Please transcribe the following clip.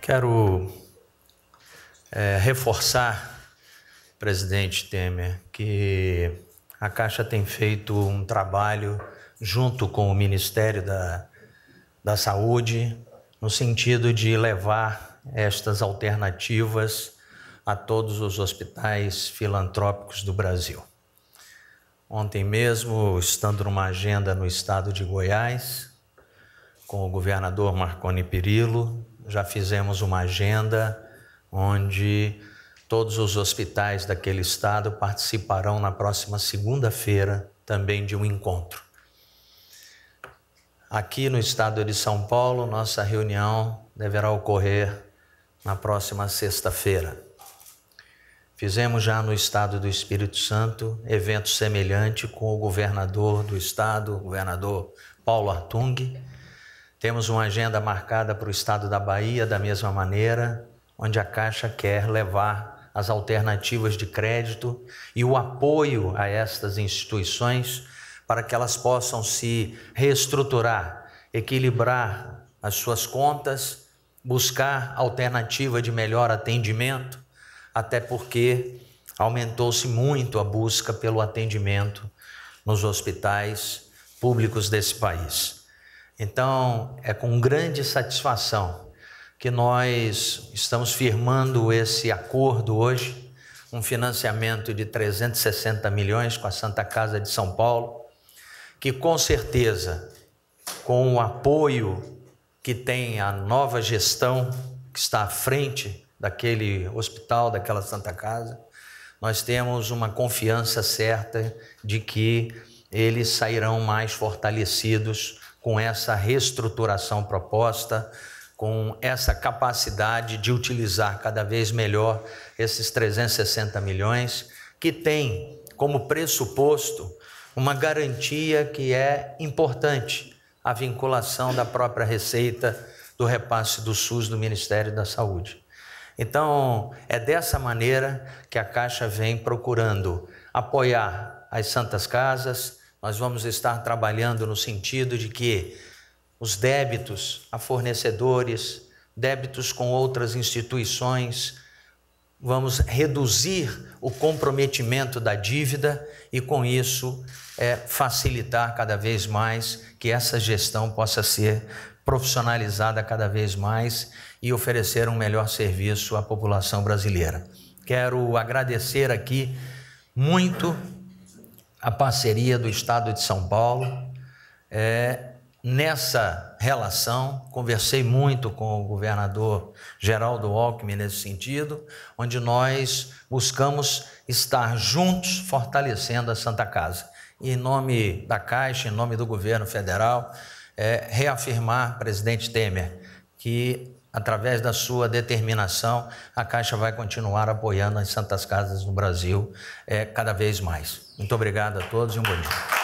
Quero é, reforçar, presidente Temer, que a Caixa tem feito um trabalho junto com o Ministério da, da Saúde, no sentido de levar estas alternativas a todos os hospitais filantrópicos do Brasil. Ontem mesmo, estando numa agenda no estado de Goiás, com o governador Marconi Perillo, já fizemos uma agenda onde todos os hospitais daquele estado participarão na próxima segunda-feira também de um encontro. Aqui no estado de São Paulo, nossa reunião deverá ocorrer na próxima sexta-feira. Fizemos já no estado do Espírito Santo evento semelhante com o governador do estado, o governador Paulo Artung. Temos uma agenda marcada para o estado da Bahia da mesma maneira, onde a Caixa quer levar as alternativas de crédito e o apoio a estas instituições para que elas possam se reestruturar, equilibrar as suas contas, buscar alternativa de melhor atendimento até porque aumentou-se muito a busca pelo atendimento nos hospitais públicos desse país. Então, é com grande satisfação que nós estamos firmando esse acordo hoje, um financiamento de 360 milhões com a Santa Casa de São Paulo, que com certeza, com o apoio que tem a nova gestão que está à frente daquele hospital, daquela Santa Casa, nós temos uma confiança certa de que eles sairão mais fortalecidos com essa reestruturação proposta, com essa capacidade de utilizar cada vez melhor esses 360 milhões, que tem como pressuposto uma garantia que é importante, a vinculação da própria receita do repasse do SUS do Ministério da Saúde. Então, é dessa maneira que a Caixa vem procurando apoiar as santas casas. Nós vamos estar trabalhando no sentido de que os débitos a fornecedores, débitos com outras instituições, vamos reduzir o comprometimento da dívida e, com isso, é, facilitar cada vez mais que essa gestão possa ser profissionalizada cada vez mais e oferecer um melhor serviço à população brasileira. Quero agradecer aqui muito a parceria do Estado de São Paulo é, nessa relação, conversei muito com o governador Geraldo Alckmin nesse sentido, onde nós buscamos estar juntos fortalecendo a Santa Casa. E em nome da Caixa, em nome do governo federal, é, reafirmar, presidente Temer, que através da sua determinação, a Caixa vai continuar apoiando as Santas Casas no Brasil é, cada vez mais. Muito obrigado a todos e um bom dia.